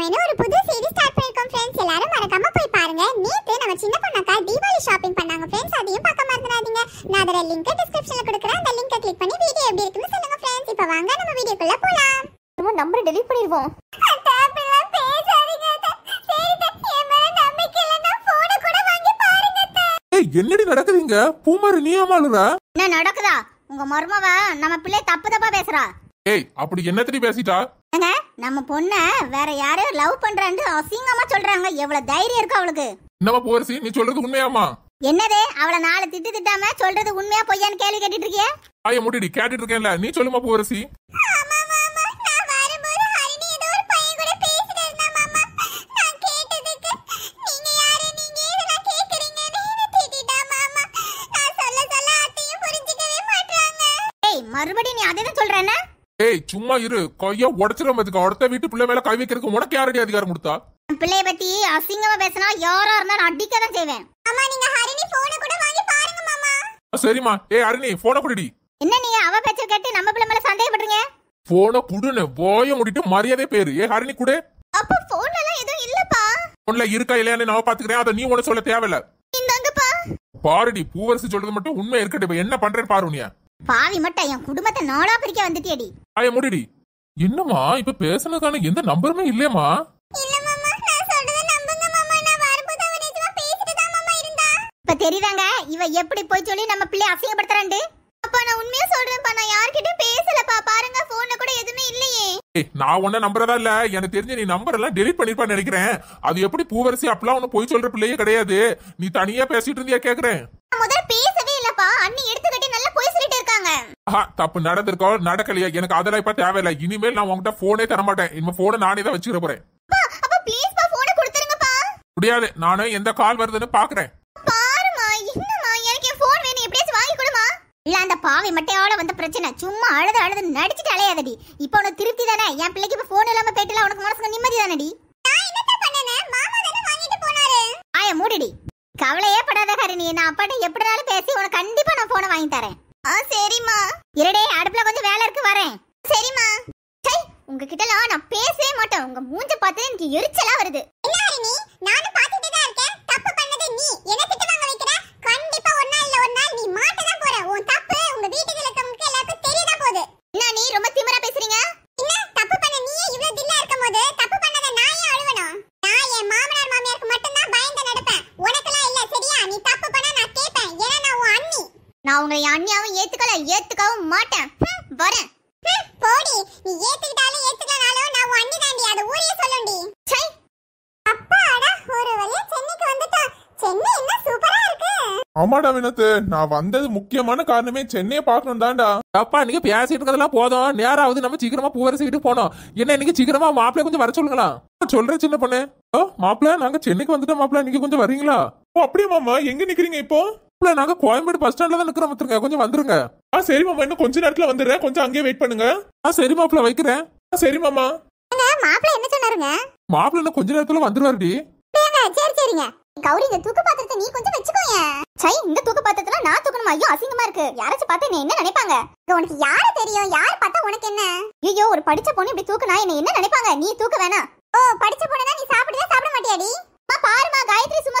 சினிமான்னு ஒரு புது series start பண்ணிருக்கோம் ஃப்ரெண்ட்ஸ் எல்லாரும் மறக்காம போய் பாருங்க நேத்து நம்ம சின்ன பொண்ணக்கா தீபாவளி ஷாப்பிங் பண்ணாங்க ஃப்ரெண்ட்ஸ் அதையும் பார்க்க மறந்துடாதீங்க நான் அதோட லிங்க் டிஸ்கிரிப்ஷன்ல கொடுக்குறேன் அந்த லிங்கை கிளிக் பண்ணி வீடியோ எப்படி இருக்குன்னு சொல்லுங்க ஃப்ரெண்ட்ஸ் இப்போ வாங்க நம்ம வீடியோக்குள்ள போலாம் நம்ம நம்பர் டெலீட் பண்ணிடுவோம் என்னடி நடக்குதுங்க பூமாரி நீ அமாளுதா என்ன நடக்குதா உங்க மருமவ நம்ம பிள்ளை தப்பு தப்பா பேசுறா ஏய் அப்படி என்னத்தடி பேசிட்டா ஏங்க நம்ம பொண்ண வேற யாரோ லவ் பண்றான்னு அசிங்கமா சொல்றாங்க எவ்வளவு தைரியம் இருக்கு அவளுக்கு என்னமா போரசி நீ சொல்றது உண்மையாமா என்னதே அவள நாளை திட்டு திட்டாம சொல்றது உண்மையா பொய்யான்னு கேள்வி கேட்டுட்டு இருக்கியே ஆய முடிடி கேட்டுட்டு இருக்கேன்ல நீ சொல்லுமா போரசி ஏய் சும்மா இரு கைய உடச்சிடும் அதுக்கு அடுத்த வீட்டு பிள்ளை மேல கை வைக்கிறதுக்கு உனக்கு யாரடி அதிகாரம் கொடுத்தா பிள்ளைய பத்தி அசிங்கமா பேசினா யாரா இருந்தாலும் அடிக்க தான் செய்வேன் அம்மா நீங்க ஹரிணி போன கூட வாங்கி பாருங்க மாமா சரிம்மா ஏய் ஹரிணி போன குடிடி என்ன நீ அவ பேச்ச கேட்டு நம்ம பிள்ளை மேல சந்தேகப்படுறீங்க போன குடுனே போய முடிட்டு மரியாதை பேரு ஏ ஹரிணி குடு அப்ப போன் எல்லாம் எதுவும் இல்லப்பா போன்ல இருக்கா இல்லையான்னு நான் பாத்துக்கறேன் அதை நீ உன சொல்ல தேவையில்ல இந்தாங்கப்பா பாருடி பூவரசி சொல்றது மட்டும் உண்மை இருக்கட்டும் என்ன பண்றேன்னு பாருனியா பாவி மட்டும் என் குடும்பத்தை நாளா பிரிக்க வந்துட்டியடி வாய முடிடி என்னம்மா இப்ப பேசுனதுக்கான எந்த நம்பருமே இல்லையம்மா இப்ப தெரியுதாங்க இவ எப்படி போய் சொல்லி நம்ம பிள்ளைய அசிங்கப்படுத்துறாண்டு அப்பா நான் உண்மையா சொல்றேன்ப்பா நான் யார்கிட்டயும் பேசலப்பா பாருங்க போன்ல கூட எதுவுமே இல்லையே நான் உன்ன நம்புறதா இல்ல எனக்கு தெரிஞ்ச நீ நம்பர் எல்லாம் டெலிட் பண்ணிருப்பான்னு நினைக்கிறேன் அது எப்படி பூவரசி அப்பெல்லாம் ஒண்ணு போய் சொல்ற பிள்ளையே கிடையாது நீ தனியா பேசிட்டு இருந்தியா கேக்குறேன் முதல்ல பேசவே இல்லப்பா அண்ணி தப்பு நடந்திருக்கோ நடக்கலையோ எனக்கு அதெல்லாம் இப்ப தேவையில்லை இனிமேல் நான் உங்ககிட்ட போனே தர மாட்டேன் இனிமே போன நானே தான் வச்சுக்கிற போறேன் முடியாது நானும் எந்த கால் வருதுன்னு பாக்குறேன் இல்ல அந்த பாவி மட்டையோட வந்த பிரச்சனை சும்மா அழுது அழுது நடிச்சுட்டு அலையாதடி இப்ப உனக்கு திருப்தி தானே என் பிள்ளைக்கு இப்ப போன் இல்லாம போயிட்டுல உனக்கு மனசுக்கு நிம்மதி தானடி ஆய மூடிடி கவலையே படாத ஹரிணி நான் அப்பாட்ட எப்படினாலும் பேசி உனக்கு கண்டிப்பா நான் போனை வாங்கி தரேன் ஆ சரிம்மா இரடே அடுப்புல கொஞ்சம் வேலை இருக்கு வரேன் சரிம்மா சை உங்ககிட்டலாம் நான் பேசவே மாட்டேன் உங்க மூஞ்ச பார்த்து எனக்கு எரிச்சலா வருது என்ன ஹரிணி நானும் பார்த்து நான் உங்களை அண்ணியாவும் ஏத்துக்கல ஏத்துக்கவும் மாட்டேன் வரேன் போடி நீ ஏத்துக்கிட்டாலும் ஏத்துக்கலனாலும் நான் உன் தாண்டி அது ஊரே சொல்லுண்டி சை அப்பாடா ஒரு வழியா சென்னைக்கு வந்துட்டோம் சென்னை என்ன சூப்பரா இருக்கு ஆமாடா வினத்து நான் வந்தது முக்கியமான காரணமே சென்னையை பார்க்கணும் தான்டா அப்பா இன்னைக்கு பேசிட்டு இருக்கிறதெல்லாம் போதும் நேராவது நம்ம சீக்கிரமா பூவரசி வீட்டுக்கு போனோம் என்ன இன்னைக்கு சீக்கிரமா மாப்பிள்ளை கொஞ்சம் வர சொல்லுங்களா சொல்றேன் சின்ன பொண்ணு மாப்பிள்ள நாங்க சென்னைக்கு வந்துட்டோம் மாப்பிள்ள இன்னைக்கு கொஞ்சம் வரீங்களா ஓ அப்படியே மாமா எங்க நிக்கிறீங்க இப்போ இல்ல நாங்க கோயம்பேடு பஸ் ஸ்டாண்ட்ல தான் நிக்கிறோம் வந்துருங்க கொஞ்சம் வந்துருங்க ஆ சரி மாமா இன்னும் கொஞ்ச நேரத்துல வந்துடுறேன் கொஞ்சம் அங்கேயே வெயிட் பண்ணுங்க ஆ சரி மாப்பிள்ள வைக்கிறேன் ஆ சரி மாமா மாப்பிள்ள என்ன சொன்னாருங்க மாப்பிள்ள இன்னும் கொஞ்ச நேரத்துல வந்துருவாருடி சரி சரிங்க கௌரி இந்த தூக்கு பாத்திரத்தை நீ கொஞ்சம் வச்சுக்கோங்க சை இந்த தூக்கு பாத்திரத்துல நான் தூக்கணுமா ஐயோ அசிங்கமா இருக்கு யாராச்சும் பார்த்து என்ன நினைப்பாங்க உனக்கு யாரு தெரியும் யார் பார்த்தா உனக்கு என்ன ஐயோ ஒரு படிச்ச பொண்ணு இப்படி தூக்குனா என்ன என்ன நினைப்பாங்க நீ தூக்க வேணாம் ஓ படிச்ச பொண்ணு நீ சாப்பிடுதா சாப்பிட மாட்டியாடி பாருமா காயத்ரி சும்மா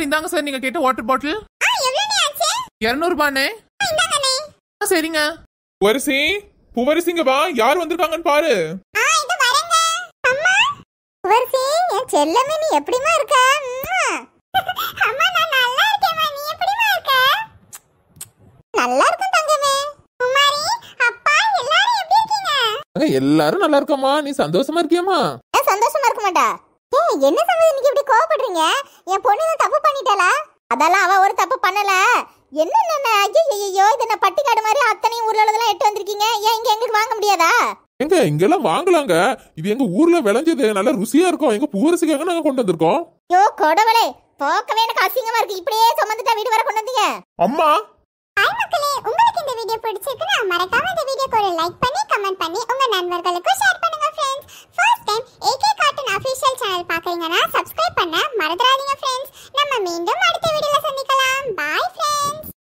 சார் இந்தாங்க சார் நீங்க கேட்ட வாட்டர் பாட்டில் இரநூறுபானே சரிங்க வரிசி புவரிசிங்க வா யார் வந்திருக்காங்கன்னு பாரு ஆ புவரிசி என் செல்லமே நீ எப்படிமா இருக்க அம்மா நான் நல்லா இருக்கேன் நீ எப்படிமா இருக்க நல்லா இருக்கும் தங்கமே குமாரி அப்பா எல்லாரும் எப்படி இருக்கீங்க எல்லாரும் நல்லா இருக்கமா நீ சந்தோஷமா இருக்கியம்மா சந்தோஷமா இருக்க மாட்டா என்ன சமயம் இன்னைக்கு இப்படி கோவப்படுறீங்க என் பொண்ணு தான் தப்பு பண்ணிட்டாளா அதெல்லாம் அவ ஒரு தப்பு பண்ணல என்ன ஐயோ இது என்ன பட்டிக்காடு மாதிரி அத்தனையும் ஊர்ல உள்ளதெல்லாம் எட்டு வந்திருக்கீங்க ஏன் இங்க எங்களுக்கு வாங்க முடியாதா எங்க எல்லாம் வாங்கலாங்க இது எங்க ஊர்ல விளைஞ்சது நல்லா ருசியா இருக்கும் எங்க பூரசிக்காக நாங்க கொண்டு வந்திருக்கோம் யோ கொடவளே போக்கவே எனக்கு அசிங்கமா இருக்கு இப்படியே சுமந்துட்டா வீடு வர கொண்டு வந்தீங்க அம்மா ஹாய் மக்களே உங்களுக்கு இந்த வீடியோ பிடிச்சிருக்குன்னா மறக்காம இந்த வீடியோக்கு ஒரு லைக் பண்ணி கமெண்ட் பண்ணி உங்க நண்பர்களுக்கும் ஷேர் பண்ணுங்க சேனல் பார்க்குறீங்கன்னா சப்ஸ்கிரைப் பண்ண மறந்துடாதீங்க ஃப்ரெண்ட்ஸ் நம்ம மீண்டும் அடுத்த